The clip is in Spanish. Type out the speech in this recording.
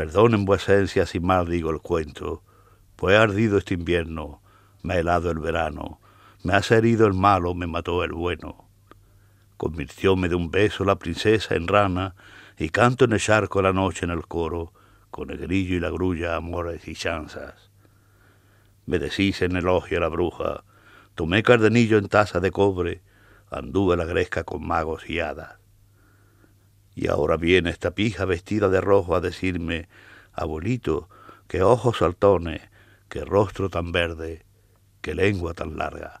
Perdonen vuecencia si mal digo el cuento, pues ardido este invierno, me ha helado el verano, me has herido el malo, me mató el bueno. Convirtióme de un beso la princesa en rana, y canto en el charco la noche en el coro, con el grillo y la grulla, amores y chanzas. Me decís en elogio a la bruja, tomé cardenillo en taza de cobre, anduve la gresca con magos y hadas. Y ahora viene esta pija vestida de rojo a decirme, abuelito, qué ojos saltones, qué rostro tan verde, qué lengua tan larga.